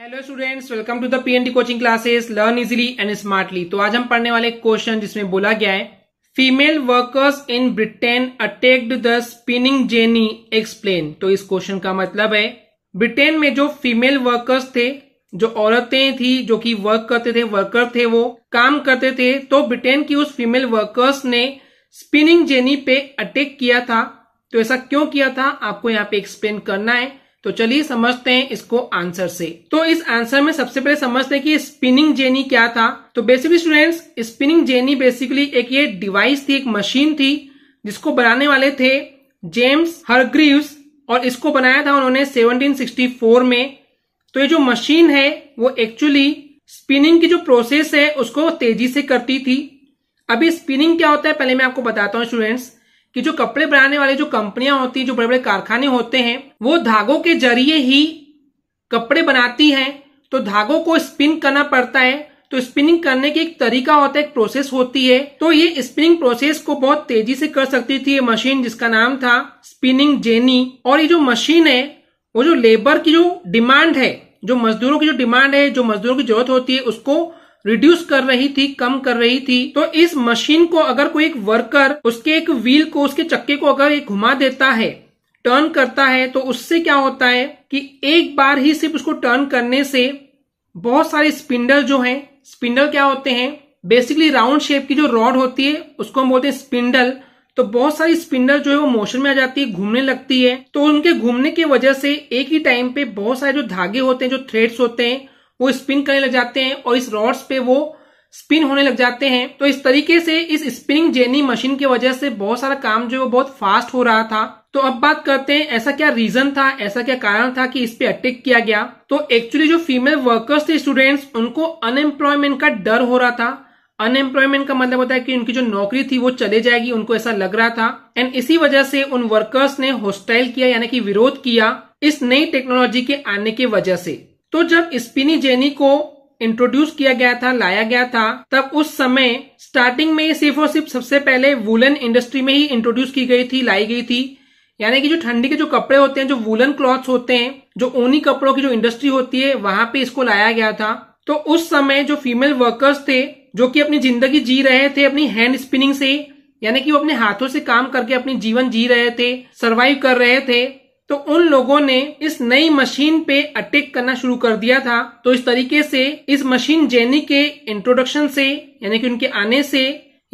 hello students welcome to the PNT coaching classes learn easily and smartly तो आज हम पढ़ने वाले क्वेश्चन जिसमें बोला गया है female workers in Britain attacked the spinning jenny explain तो इस क्वेश्चन का मतलब है ब्रिटेन में जो फीमेल वर्कर्स थे जो औरतें थी जो कि वर्क करते थे वर्कर थे वो काम करते थे तो ब्रिटेन की उस फीमेल वर्कर्स ने स्पिनिंग जेनी पे अटैक किया था तो ऐसा क्यों किया था आपको यहाँ पे एक्सप्लेन करना है तो चलिए समझते हैं इसको आंसर से तो इस आंसर में सबसे पहले समझते हैं कि स्पिनिंग जेनी क्या था तो basically students spinning jenny basically एक ये डिवाइस थी एक मशीन थी जिसको बनाने वाले थे जेम्स हरग्रीव्स और इसको बनाया था उन्होंने 1764 में तो ये जो मशीन है वो एक्चुअली स्पिनिंग की जो प्रोसेस है उसको तेजी से करती थी अभी स्पिनिंग क्या होता है पहले मैं आपको बताता हूँ स्टूडेंट्स कि जो कपड़े बनाने वाले जो कंपनियां होती हैं जो बड़े बड़े कारखाने होते हैं वो धागों के जरिए ही कपड़े बनाती हैं तो धागों को स्पिन करना पड़ता है तो स्पिनिंग करने की एक तरीका होता है एक प्रोसेस होती है तो ये स्पिनिंग प्रोसेस को बहुत तेजी से कर सकती थी ये मशीन जिसका नाम था स्पिनिंग जेनी और ये जो मशीन है वो जो लेबर की जो डिमांड है जो मजदूरों की जो डिमांड है जो मजदूरों की जरूरत होती है उसको रिड्यूस कर रही थी कम कर रही थी तो इस मशीन को अगर कोई एक वर्कर उसके एक व्हील को उसके चक्के को अगर एक घुमा देता है टर्न करता है तो उससे क्या होता है कि एक बार ही सिर्फ उसको टर्न करने से बहुत सारे स्पिंडल जो हैं स्पिंडल क्या होते हैं बेसिकली राउंड शेप की जो रॉड होती है उसको हम बोलते हैं स्पिंडल तो बहुत सारी स्पिंडल जो है वो मोशन में आ जाती है घूमने लगती है तो उनके घूमने की वजह से एक ही टाइम पे बहुत सारे जो धागे होते हैं जो थ्रेड्स होते हैं वो स्पिन करने लग जाते हैं और इस रॉड्स पे वो स्पिन होने लग जाते हैं तो इस तरीके से इस स्पिनिंग जेनी मशीन की वजह से बहुत सारा काम जो है बहुत फास्ट हो रहा था तो अब बात करते हैं ऐसा क्या रीजन था ऐसा क्या कारण था कि इस पे अटैक किया गया तो एक्चुअली जो फीमेल वर्कर्स थे स्टूडेंट्स उनको अनएम्प्लॉयमेंट का डर हो रहा था अनएम्प्लॉयमेंट का मतलब होता है कि उनकी जो नौकरी थी वो चले जाएगी उनको ऐसा लग रहा था एंड इसी वजह से उन वर्कर्स ने होस्टाइल किया यानी कि विरोध किया इस नई टेक्नोलॉजी के आने की वजह से तो जब जेनी को इंट्रोड्यूस किया गया था लाया गया था तब उस समय स्टार्टिंग में सिर्फ और सिर्फ सबसे पहले वुलन इंडस्ट्री में ही इंट्रोड्यूस की गई थी लाई गई थी यानी कि जो ठंडी के जो कपड़े होते हैं जो वुलन क्लॉथ्स होते हैं जो ऊनी कपड़ों की जो इंडस्ट्री होती है वहां पे इसको लाया गया था तो उस समय जो फीमेल वर्कर्स थे जो कि अपनी जिंदगी जी रहे थे अपनी हैंड स्पिनिंग से यानी कि वो अपने हाथों से काम करके अपनी जीवन जी रहे थे सरवाइव कर रहे थे तो उन लोगों ने इस नई मशीन पे अटैक करना शुरू कर दिया था तो इस तरीके से इस मशीन जेनी के इंट्रोडक्शन से यानी कि उनके आने से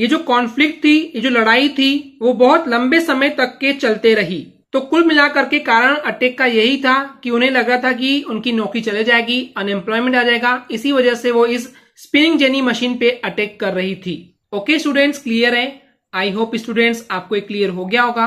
ये जो कॉन्फ्लिक्ट थी ये जो लड़ाई थी वो बहुत लंबे समय तक के चलते रही तो कुल मिलाकर के कारण अटैक का यही था कि उन्हें लगा था कि उनकी नौकरी चले जाएगी अनएम्प्लॉयमेंट आ जाएगा इसी वजह से वो इस स्पिनिंग जेनी मशीन पे अटैक कर रही थी ओके स्टूडेंट्स क्लियर है आई होप स्टूडेंट्स आपको क्लियर हो गया होगा